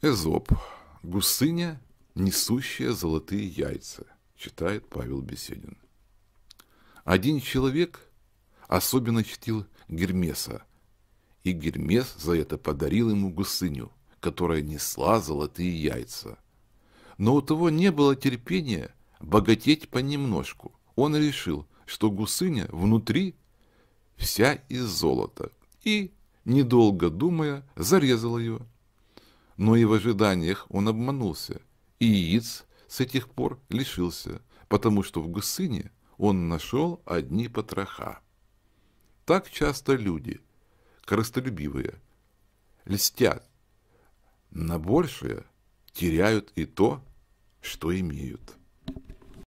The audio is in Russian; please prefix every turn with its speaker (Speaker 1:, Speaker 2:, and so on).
Speaker 1: Эзоп. Гусыня, несущая золотые яйца, читает Павел Беседин. Один человек особенно чтил Гермеса, и Гермес за это подарил ему гусыню, которая несла золотые яйца. Но у того не было терпения богатеть понемножку. Он решил, что гусыня внутри вся из золота, и, недолго думая, зарезал ее – но и в ожиданиях он обманулся, и яиц с этих пор лишился, потому что в гусыне он нашел одни потроха. Так часто люди, коростолюбивые, льстят, на большее теряют и то, что имеют.